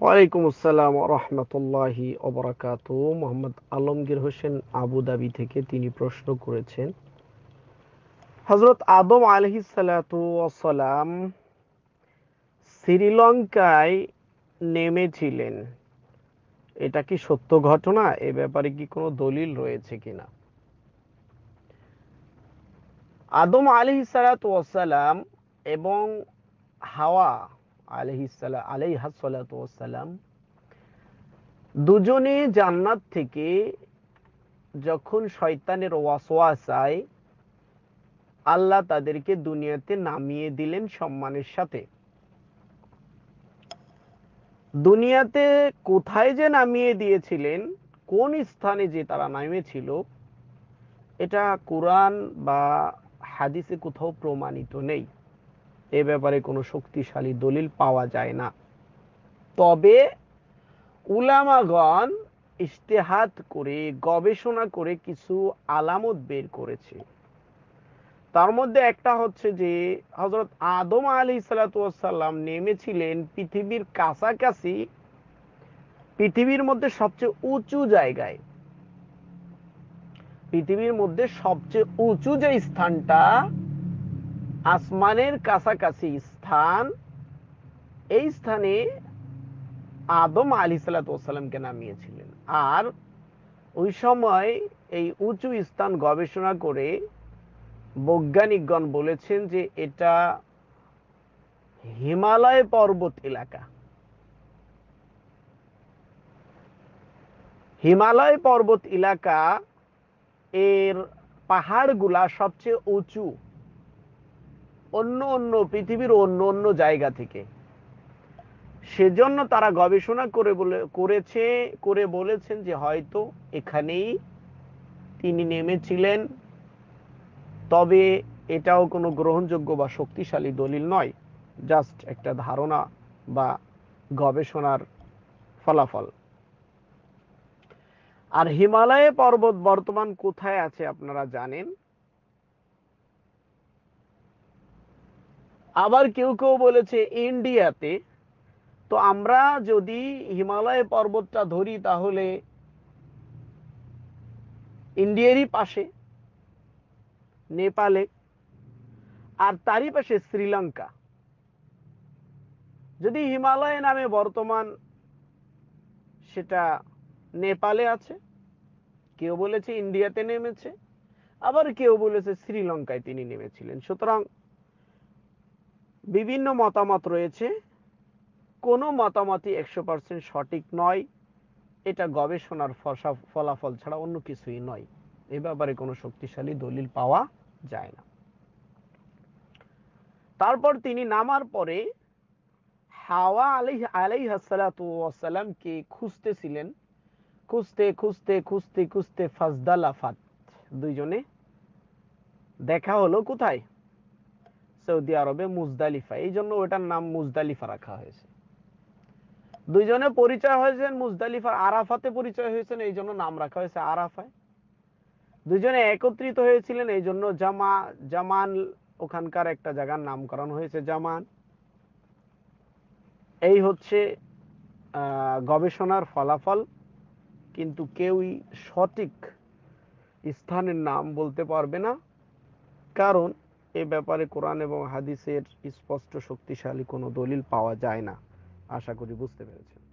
ওয়ালাইকুম আসসালাম রহমতুল্লাহি অবরাকাত মোহাম্মদ আলমগীর হোসেন আবুধাবি থেকে তিনি প্রশ্ন করেছেন হজরত আদম আলহি সালাম শ্রীলঙ্কায় নেমেছিলেন এটা কি সত্য ঘটনা এ ব্যাপারে কি কোনো দলিল রয়েছে কিনা আদম আলি সালাতাম এবং হাওয়া আলহিসাল্লাম আলহা দুজনে জান্নাত থেকে যখন শয়তানের ওয়াসায় আল্লাহ তাদেরকে দুনিয়াতে নামিয়ে দিলেন সম্মানের সাথে দুনিয়াতে কোথায় যে নামিয়ে দিয়েছিলেন কোন স্থানে যে তারা নামিয়েছিল এটা কোরআন বা হাদিসে কোথাও প্রমাণিত নেই এ ব্যাপারে কোনো শক্তিশালী দলিল পাওয়া যায় না তবে উলামাগণ ইশতেহাত করে গবেষণা করে কিছু আলামত বের করেছে তার মধ্যে একটা হচ্ছে যে হজরত আদম আলী সালাতাম নেমেছিলেন পৃথিবীর কাছাকাছি পৃথিবীর মধ্যে সবচেয়ে উঁচু জায়গায় পৃথিবীর মধ্যে সবচেয়ে উঁচু যে স্থানটা আসমানের কাছাকাছি স্থান এই স্থানে আদম আলী সালাতামকে নামিয়েছিলেন আর ওই সময় এই উঁচু স্থান গবেষণা করে বৈজ্ঞানিকগণ বলেছেন যে এটা হিমালয় পর্বত এলাকা হিমালয় পর্বত এলাকা এর পাহাড়গুলা সবচেয়ে উঁচু অন্য অন্য পৃথিবীর অন্য অন্য জায়গা থেকে সেজন্য তারা গবেষণা করে বলে করেছে করে বলেছেন যে হয়তো এখানেই তিনি নেমেছিলেন তবে এটাও কোনো গ্রহণযোগ্য বা শক্তিশালী দলিল নয় জাস্ট একটা ধারণা বা গবেষণার ফলাফল আর হিমালয়ে পর্বত বর্তমান কোথায় আছে আপনারা জানেন আবার কেউ কেউ বলেছে ইন্ডিয়াতে তো আমরা যদি হিমালয় পর্বতটা ধরি তাহলে ইন্ডিয়ারই পাশে নেপালে আর তারই পাশে শ্রীলঙ্কা যদি হিমালয় নামে বর্তমান সেটা নেপালে আছে কেউ বলেছে ইন্ডিয়াতে নেমেছে আবার কেউ বলেছে শ্রীলঙ্কায় তিনি নেমেছিলেন সুতরাং বিভিন্ন মতামত রয়েছে কোনো মতামতই একশো পার্সেন্ট সঠিক নয় এটা গবেষণার ফলাফল ছাড়া অন্য কিছুই নয় এ ব্যাপারে কোনো শক্তিশালী দলিল পাওয়া যায় না তারপর তিনি নামার পরে হাওয়া আলাই আলাই হাসালাতামকে খুঁজতেছিলেন খুঁজতে খুঁজতে খুঁজতে খুঁজতে ফাজদালাফাত দুইজনে দেখা হলো কোথায় সৌদি আরবে মুজদালিফা এই জন্য ওটার নাম মুজদালিফা রাখা হয়েছে দুইজনে পরিচয় হয়েছেন মুজদালিফার আরাফাতে পরিচয় হয়েছেন এই জন্য নাম রাখা হয়েছে আরাফায় দুজনে একত্রিত হয়েছিলেন এই জন্য জামা জামান ওখানকার একটা জায়গার নামকরণ হয়েছে জামান এই হচ্ছে গবেষণার ফলাফল কিন্তু কেউই সঠিক স্থানের নাম বলতে পারবে না কারণ এ ব্যাপারে কোরআন এবং হাদিসের স্পষ্ট শক্তিশালী কোনো দলিল পাওয়া যায় না আশা করি বুঝতে পেরেছেন